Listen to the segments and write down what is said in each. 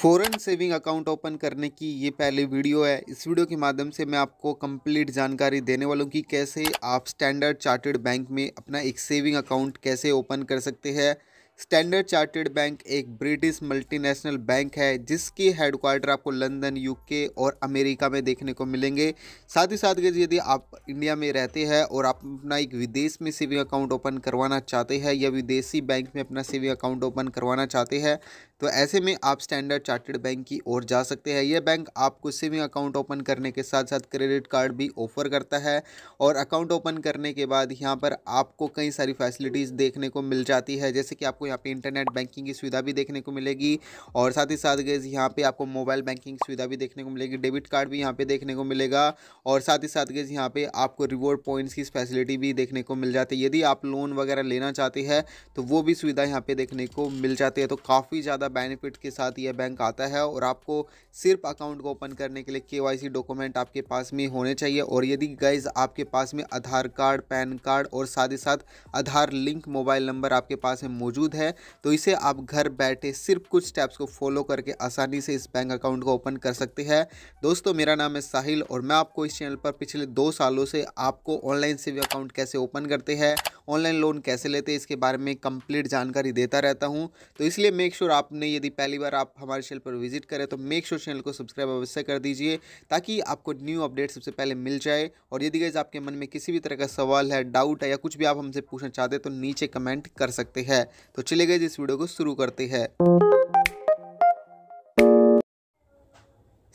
फ़ौरन saving account open करने की ये पहली वीडियो है इस वीडियो के माध्यम से मैं आपको कंप्लीट जानकारी देने वाला हूँ कि कैसे आप स्टैंडर्ड चार्टर्ड बैंक में अपना एक सेविंग अकाउंट कैसे ओपन कर सकते हैं स्टैंडर्ड चार्टर्ड बैंक एक ब्रिटिश मल्टीनेशनल बैंक है जिसके हेडक्वार्टर आपको लंदन यूके और अमेरिका में देखने को मिलेंगे साथ ही साथ यदि आप इंडिया में रहते हैं और आप अपना एक विदेश में सेविंग अकाउंट ओपन करवाना चाहते हैं या विदेशी बैंक में अपना सेविंग अकाउंट ओपन करवाना चाहते हैं तो ऐसे में आप स्टैंडर्ड चार्टर्ड बैंक की ओर जा सकते हैं यह बैंक आपको सेविंग अकाउंट ओपन करने के साथ साथ क्रेडिट कार्ड भी ऑफर करता है और अकाउंट ओपन करने के बाद यहाँ पर आपको कई सारी फैसिलिटीज़ देखने को मिल जाती है जैसे कि आपको यहाँ पे इंटरनेट बैंकिंग की सुविधा भी देखने को मिलेगी और साथ ही साथ गैस यहाँ पर आपको मोबाइल बैंकिंग की सुविधा भी देखने को मिलेगी डेबिट कार्ड भी यहाँ पर देखने को मिलेगा और साथ ही साथ गैस यहाँ पर आपको रिवॉर्ड पॉइंट्स की फैसिलिटी भी देखने को मिल जाती है यदि आप लोन वगैरह लेना चाहते हैं तो वो भी सुविधा यहाँ पर देखने को मिल जाती है तो काफ़ी ज़्यादा बेनिफिट के साथ यह बैंक आता है और आपको सिर्फ अकाउंट को ओपन करने के लिए केवाईसी डॉक्यूमेंट आपके पास में होने चाहिए और यदि गाइज आपके पास में आधार कार्ड पैन कार्ड और साथ ही साथ आधार लिंक मोबाइल नंबर आपके पास में मौजूद है तो इसे आप घर बैठे सिर्फ कुछ स्टेप्स को फॉलो करके आसानी से इस बैंक अकाउंट को ओपन कर सकते हैं दोस्तों मेरा नाम है साहिल और मैं आपको इस चैनल पर पिछले दो सालों से आपको ऑनलाइन सेविंग अकाउंट कैसे ओपन करते हैं ऑनलाइन लोन कैसे लेते हैं इसके बारे में कंप्लीट जानकारी देता रहता हूं तो इसलिए मेक श्योर sure आपने ने यदि पहली बार आप हमारे चैनल पर विजिट करें तो मेक श्योर चैनल को सब्सक्राइब अवश्य कर दीजिए ताकि आपको न्यू अपडेट सबसे पहले मिल जाए और यदि गैस आपके मन में किसी भी तरह का सवाल है डाउट है या कुछ भी आप हमसे पूछना चाहते हैं तो नीचे कमेंट कर सकते हैं तो चले गए इस वीडियो को शुरू करते हैं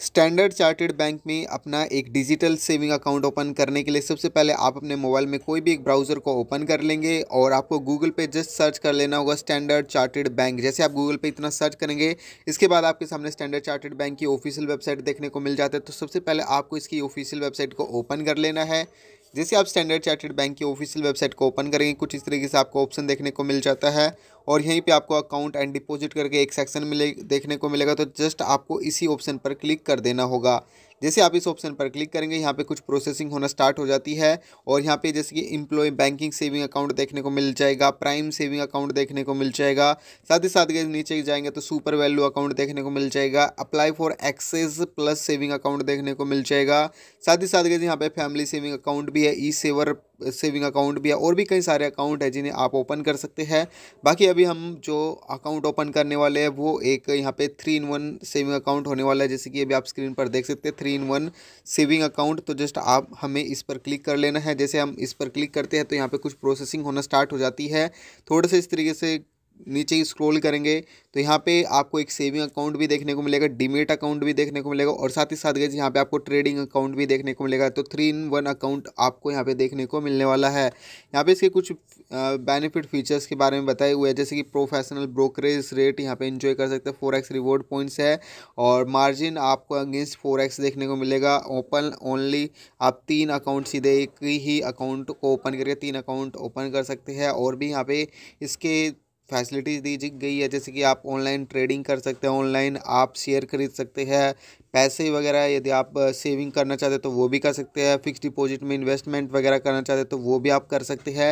स्टैंडर्ड चार्टर्ड बैंक में अपना एक डिजिटल सेविंग अकाउंट ओपन करने के लिए सबसे पहले आप अपने मोबाइल में कोई भी एक ब्राउज़र को ओपन कर लेंगे और आपको गूगल पे जस्ट सर्च कर लेना होगा स्टैंडर्ड चार्टर्ड बैंक जैसे आप गूगल पे इतना सर्च करेंगे इसके बाद आपके सामने स्टैंडर्ड चार्टर्ड बैंक की ऑफिशियल वेबसाइट देखने को मिल जाता है तो सबसे पहले आपको इसकी ऑफिशियल वेबसाइट को ओपन कर लेना है जैसे आप स्टैंडर्ड चार्टर्ड बैंक की ऑफिशियल वेबसाइट को ओपन करेंगे कुछ इस तरीके से आपको ऑप्शन देखने को मिल जाता है और यहीं पे आपको अकाउंट एंड डिपॉजिट करके एक सेक्शन मिले देखने को मिलेगा तो जस्ट आपको इसी ऑप्शन पर क्लिक कर देना होगा जैसे आप इस ऑप्शन पर क्लिक करेंगे यहाँ पे कुछ प्रोसेसिंग होना स्टार्ट हो जाती है और यहाँ पे जैसे कि इम्प्लॉय बैंकिंग सेविंग अकाउंट देखने को मिल जाएगा प्राइम सेविंग अकाउंट देखने को मिल जाएगा साथ ही साथ नीचे जाएंगे तो सुपर वैल्यू अकाउंट देखने को मिल जाएगा apply for access plus saving account देखने को मिल जाएगा साथ ही साथ यहाँ पे फैमिली सेविंग अकाउंट भी है ई सेवर सेविंग अकाउंट भी है और भी कई सारे अकाउंट है जिन्हें आप ओपन कर सकते हैं बाकी अभी हम जो अकाउंट ओपन करने वाले हैं वो एक यहाँ पे three in one saving account होने वाला है जैसे कि अभी आप स्क्रीन पर देख सकते हैं three in one saving account तो जस्ट आप हमें इस पर क्लिक कर लेना है जैसे हम इस पर क्लिक करते हैं तो यहाँ पे कुछ प्रोसेसिंग होना स्टार्ट हो जाती है थोड़े से इस तरीके से नीचे ही स्क्रॉल करेंगे तो यहाँ पे आपको एक सेविंग अकाउंट भी देखने को मिलेगा डिमेट अकाउंट भी देखने को मिलेगा और साथ ही साथ गए यहाँ पे आपको ट्रेडिंग अकाउंट भी देखने को मिलेगा तो थ्री इन वन अकाउंट आपको यहाँ पे देखने को मिलने वाला है यहाँ पे इसके कुछ बेनिफिट फीचर्स के बारे में बताए हुए हैं जैसे कि प्रोफेशनल ब्रोकरेज रेट यहाँ पे इन्जॉय कर सकते हैं फोर रिवॉर्ड पॉइंट्स है और मार्जिन आपको अगेंस्ट फोर देखने को मिलेगा ओपन ओनली आप तीन अकाउंट सीधे एक ही अकाउंट को ओपन करके तीन अकाउंट ओपन कर सकते हैं और भी यहाँ पे इसके फैसिलिटीज़ दी गई है जैसे कि आप ऑनलाइन ट्रेडिंग कर सकते हैं ऑनलाइन आप शेयर खरीद सकते हैं पैसे वगैरह यदि आप सेविंग करना चाहते हैं तो वो भी कर सकते हैं फिक्स डिपॉजिट में इन्वेस्टमेंट वगैरह करना चाहते हैं तो वो भी आप कर सकते हैं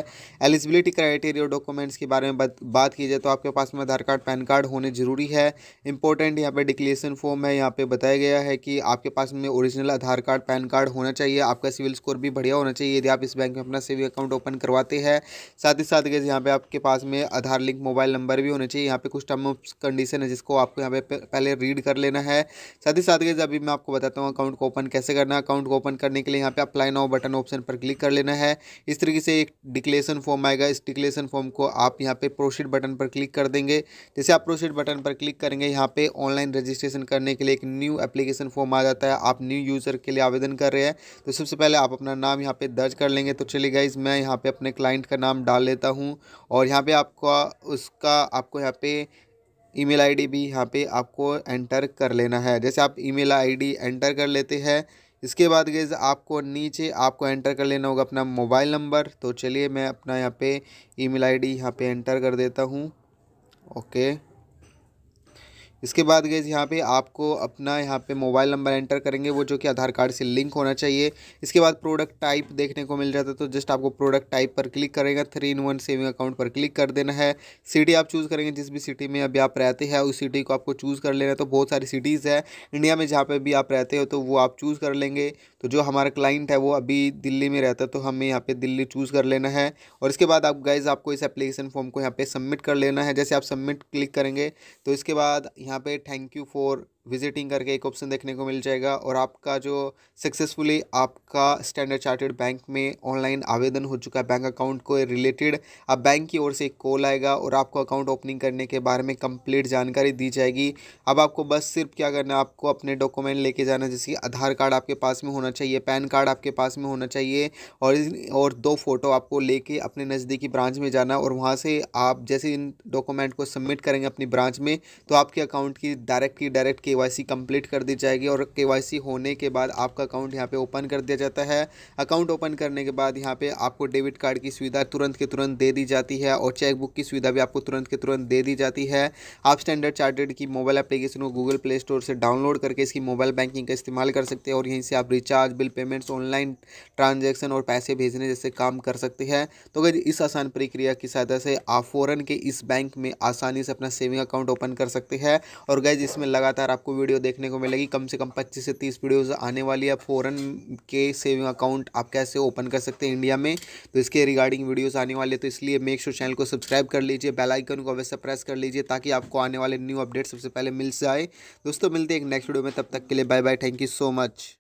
एलिजिबिलिटी क्राइटेरिया डॉक्यूमेंट्स के बारे में बात, बात की जाए तो आपके पास में आधार कार्ड पैन कार्ड होने ज़रूरी है इंपॉर्टेंट यहाँ पर डिक्लेरेशन फॉर्म है यहाँ पर बताया गया है कि आपके पास में original Aadhaar card PAN card होना चाहिए आपका सिविल स्कोर भी बढ़िया होना चाहिए यदि आप इस बैंक में अपना सेविंग अकाउंट ओपन करवाते हैं साथ ही साथ गैस यहाँ पर आपके पास में आधार लिंक मोबाइल नंबर भी होना चाहिए यहाँ पर कुछ टर्म ऑफ कंडीशन है जिसको आपको यहाँ पे पहले रीड कर लेना है साथ ही साथ गाइज अभी मैं आपको बताता हूँ अकाउंट को ओपन कैसे करना है अकाउंट को ओपन करने के लिए यहाँ पे अप्लाई नाउ बटन ऑप्शन पर क्लिक कर लेना है इस तरीके से एक डिक्लेशन फॉर्म आएगा इस डिक्लेशन फॉर्म को आप यहाँ पे प्रोसीड बटन पर क्लिक कर देंगे जैसे आप प्रोसीड बटन पर क्लिक करेंगे यहाँ पे ऑनलाइन रजिस्ट्रेशन करने के लिए एक न्यू एप्लीकेशन फॉर्म आ जाता है आप न्यू यूज़र के लिए आवेदन कर रहे हैं तो सबसे पहले आप अपना नाम यहाँ पर दर्ज कर लेंगे तो चलिए गाइज मैं यहाँ पर अपने क्लाइंट का नाम डाल लेता हूँ और यहाँ पर आपका उसका आपको यहाँ पे ईमेल आईडी भी यहाँ पे आपको एंटर कर लेना है जैसे आप ईमेल आईडी एंटर कर लेते हैं इसके बाद गेज आपको नीचे आपको एंटर कर लेना होगा अपना मोबाइल नंबर तो चलिए मैं अपना यहाँ पे ईमेल आईडी यहाँ पर एंटर कर देता हूँ ओके इसके बाद गैस यहाँ पे आपको अपना यहाँ पे मोबाइल नंबर एंटर करेंगे वो जो कि आधार कार्ड से लिंक होना चाहिए इसके बाद प्रोडक्ट टाइप देखने को मिल जाता है तो जस्ट आपको प्रोडक्ट टाइप पर क्लिक करेगा three in one saving account पर क्लिक कर देना है सिटी आप चूज़ करेंगे जिस भी सिटी में अभी आप रहते हैं उस सिटी को आपको चूज़ कर लेना है तो बहुत सारी सिटीज़ है इंडिया में जहाँ पर भी आप रहते हो तो वो आप चूज़ कर लेंगे तो जो हमारा क्लाइंट है वो अभी दिल्ली में रहता है तो हमें यहाँ पर दिल्ली चूज़ कर लेना है और इसके बाद आप गाइज़ आपको इस एप्लीकेशन फॉर्म को यहाँ पर सबमिट कर लेना है जैसे आप सबमिट क्लिक करेंगे तो इसके बाद यहाँ यहाँ पे थैंक यू फॉर विजिटिंग करके एक ऑप्शन देखने को मिल जाएगा और आपका जो सक्सेसफुली आपका स्टैंडर्ड चार्टर्ड बैंक में ऑनलाइन आवेदन हो चुका है बैंक अकाउंट को रिलेटेड अब बैंक की ओर से एक कॉल आएगा और आपको अकाउंट ओपनिंग करने के बारे में कंप्लीट जानकारी दी जाएगी अब आपको बस सिर्फ क्या करना है आपको अपने डॉक्यूमेंट लेके जाना जैसे कि आधार कार्ड आपके पास में होना चाहिए पैन कार्ड आपके पास में होना चाहिए और और दो फ़ोटो आपको लेके अपने नज़दीकी ब्रांच में जाना और वहाँ से आप जैसे इन डॉक्यूमेंट को सबमिट करेंगे अपनी ब्रांच में तो आपके अकाउंट की डायरेक्ट की डायरेक्ट के केवाईसी वाई सी कर दी जाएगी और के वाई सी होने के बाद आपका अकाउंट यहाँ पे ओपन कर दिया जाता है अकाउंट ओपन करने के बाद यहाँ पे आपको डेबिट कार्ड की सुविधा तुरंत के तुरंत दे दी जाती है और चेकबुक की सुविधा भी आपको तुरंत के तुरंत दे दी जाती है आप स्टैंडर्ड चार्टेड की मोबाइल एप्लीकेशन को गूगल प्ले स्टोर से डाउनलोड करके इसकी मोबाइल बैंकिंग का इस्तेमाल कर सकते हैं और यहीं से आप recharge bill payments online transaction और पैसे भेजने जैसे काम कर सकते हैं तो अगर इस आसान प्रक्रिया की सहायता से आप फ़ौरन के इस बैंक में आसानी से अपना सेविंग अकाउंट ओपन कर सकते हैं और गैज इसमें लगातार आप आपको वीडियो देखने को मिलेगी कम से कम 25 से 30 वीडियोस आने वाली है फॉरन के सेविंग अकाउंट आप कैसे ओपन कर सकते हैं इंडिया में तो इसके रिगार्डिंग वीडियोस आने वाले तो इसलिए मेक श्योर चैनल को सब्सक्राइब कर लीजिए बेलाइकन को अवश्य प्रेस कर लीजिए ताकि आपको आने वाले न्यू अपडेट सबसे पहले मिल जाए दोस्तों मिलते हैं एक नेक्स्ट वीडियो में तब तक के लिए bye bye thank you so much